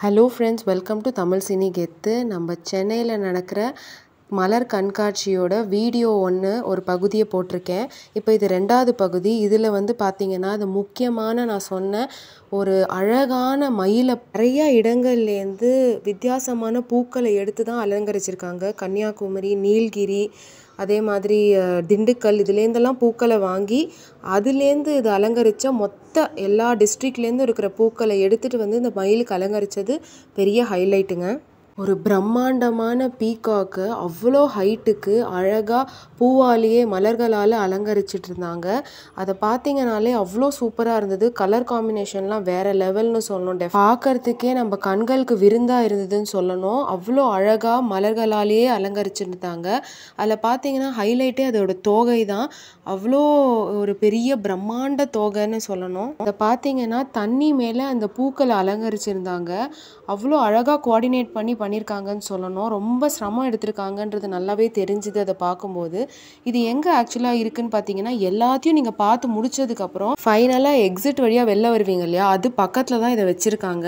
hello friends welcome to Tamil cine கெத்து நம்ம சென்னையில் நடக்கிற மலர் கண்காட்சியோட வீடியோ ஒன்று ஒரு பகுதியை போட்டிருக்கேன் இப்போ இது ரெண்டாவது பகுதி இதில் வந்து பார்த்திங்கன்னா அது முக்கியமான நான் சொன்ன ஒரு அழகான மயிலை நிறையா இடங்கள்லேருந்து வித்தியாசமான பூக்களை எடுத்து தான் அலங்கரிச்சிருக்காங்க கன்னியாகுமரி நீல்கிரி அதே மாதிரி திண்டுக்கல் இதுலேருந்தெல்லாம் பூக்களை வாங்கி அதுலேருந்து இது அலங்கரித்த மொத்த எல்லா டிஸ்ட்ரிக்லேருந்தும் இருக்கிற பூக்களை எடுத்துகிட்டு வந்து இந்த மயிலுக்கு அலங்கரித்தது பெரிய ஹைலைட்டுங்க ஒரு பிரம்மாண்டமான பீக்காக்கு அவ்வளோ ஹைட்டுக்கு அழகாக பூவாலேயே மலர்களால் அலங்கரிச்சிட்டு இருந்தாங்க அதை பார்த்தீங்கனாலே அவ்வளோ சூப்பராக இருந்தது கலர் காம்பினேஷன்லாம் வேறு லெவல்னு சொல்லணும் டெஃப் பார்க்கறதுக்கே நம்ம கண்களுக்கு விருந்தாக இருந்ததுன்னு சொல்லணும் அவ்வளோ அழகாக மலர்களாலேயே அலங்கரிச்சிருந்தாங்க அதில் பார்த்தீங்கன்னா ஹைலைட்டே அதோட தோகை தான் அவ்வளோ ஒரு பெரிய பிரம்மாண்ட தோகைன்னு சொல்லணும் அதை பார்த்தீங்கன்னா தண்ணி மேலே அந்த பூக்களை அலங்கரிச்சிருந்தாங்க அவ்வளோ அழகாக கோஆர்டினேட் பண்ணி பண்ணியிருக்காங்கன்னு சொல்லணும் ரொம்ப சிரமம் எடுத்திருக்காங்கன்றது நல்லாவே தெரிஞ்சுது அதை பார்க்கும்போது இது எங்கே ஆக்சுவலாக இருக்குதுன்னு பார்த்தீங்கன்னா எல்லாத்தையும் நீங்கள் பார்த்து முடிச்சதுக்கப்புறம் ஃபைனலாக எக்ஸிட் வழியாக வெளில வருவீங்க இல்லையா அது பக்கத்தில் தான் இதை வச்சுருக்காங்க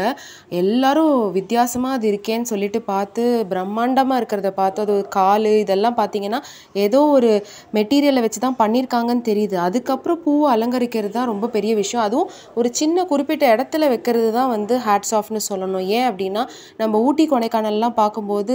எல்லாரும் வித்தியாசமாக அது இருக்கேன்னு சொல்லிட்டு பார்த்து பிரம்மாண்டமாக இருக்கிறத பார்த்து அது கால் இதெல்லாம் பார்த்தீங்கன்னா ஏதோ ஒரு மெட்டீரியலை வச்சு தான் பண்ணியிருக்காங்கன்னு தெரியுது அதுக்கப்புறம் பூவை அலங்கரிக்கிறது தான் ரொம்ப பெரிய விஷயம் அதுவும் ஒரு சின்ன குறிப்பிட்ட இடத்துல வைக்கிறது தான் வந்து ஹேட்ஸ் ஆஃப்னு சொல்லணும் ஏன் அப்படின்னா நம்ம ஊட்டி கொடைக்கான சேனல்லாம் பார்க்கும்போது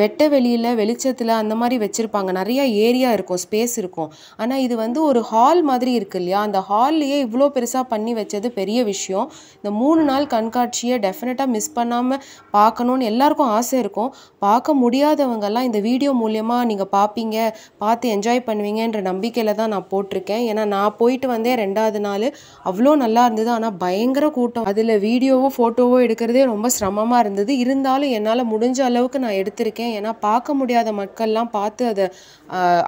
வெட்ட வெளியில் வெளிச்சத்தில் அந்த மாதிரி வச்சுருப்பாங்க நிறையா ஏரியா இருக்கும் ஸ்பேஸ் இருக்கும் ஆனால் இது வந்து ஒரு ஹால் மாதிரி இருக்கு இல்லையா அந்த ஹால்லையே இவ்வளோ பெருசாக பண்ணி வச்சது பெரிய விஷயம் இந்த மூணு நாள் கண்காட்சியை டெஃபினட்டாக மிஸ் பண்ணாமல் பார்க்கணுன்னு எல்லாருக்கும் ஆசை இருக்கும் பார்க்க முடியாதவங்கெல்லாம் இந்த வீடியோ மூலியமாக நீங்கள் பார்ப்பீங்க பார்த்து என்ஜாய் பண்ணுவீங்கன்ற நம்பிக்கையில் தான் நான் போட்டிருக்கேன் ஏன்னா நான் போயிட்டு வந்தேன் ரெண்டாவது நாள் அவ்வளோ நல்லா இருந்தது ஆனால் பயங்கர கூட்டம் அதில் வீடியோவோ ஃபோட்டோவோ எடுக்கிறதே ரொம்ப சிரமமாக இருந்தது இருந்தாலும் என்னால் என்னால் முடிஞ்ச அளவுக்கு நான் எடுத்திருக்கேன் ஏன்னா பார்க்க முடியாத மக்கள்லாம் பார்த்து அதை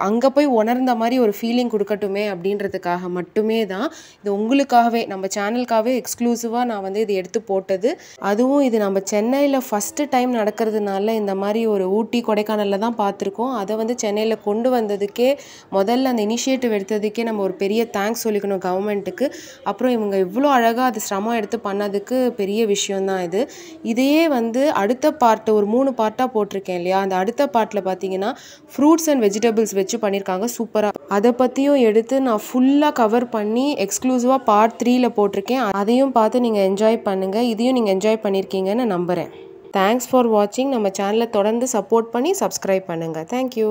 அங்கே போய் உணர்ந்த மாதிரி ஒரு ஃபீலிங் கொடுக்கட்டுமே அப்படின்றதுக்காக மட்டுமே தான் இது உங்களுக்காகவே நம்ம சேனலுக்காகவே எக்ஸ்க்ளூசிவாக நான் வந்து இது எடுத்து போட்டது அதுவும் இது நம்ம சென்னையில் ஃபஸ்ட்டு டைம் நடக்கிறதுனால இந்த மாதிரி ஒரு ஊட்டி கொடைக்கானலில் தான் பார்த்துருக்கோம் அதை வந்து சென்னையில் கொண்டு வந்ததுக்கே முதல்ல அந்த இனிஷியேட்டிவ் எடுத்ததுக்கே நம்ம ஒரு பெரிய தேங்க்ஸ் சொல்லிக்கணும் கவர்மெண்ட்டுக்கு அப்புறம் இவங்க இவ்வளோ அழகாக அது சிரமம் எடுத்து பண்ணதுக்கு பெரிய விஷயந்தான் இது இதையே வந்து அடுத்த பார்ட் பார்ட் ஒரு மூணு பார்ட்டாக போட்டிருக்கேன் இல்லையா அந்த அடுத்த பார்ட்டில் பார்த்தீங்கன்னா ஃப்ரூட்ஸ் அண்ட் வெஜிடபிள்ஸ் வச்சு பண்ணியிருக்காங்க சூப்பராக அதை பற்றியும் எடுத்து நான் ஃபுல்லாக கவர் பண்ணி எக்ஸ்க்ளூசிவாக பார்ட் த்ரீயில் போட்டிருக்கேன் அதையும் பார்த்து நீங்கள் என்ஜாய் பண்ணுங்கள் இதையும் நீங்கள் என்ஜாய் பண்ணியிருக்கீங்கன்னு நம்புகிறேன் தேங்க்ஸ் ஃபார் வாட்சிங் நம்ம சேனலை தொடர்ந்து சப்போர்ட் பண்ணி சப்ஸ்கிரைப் பண்ணுங்கள் தேங்க்யூ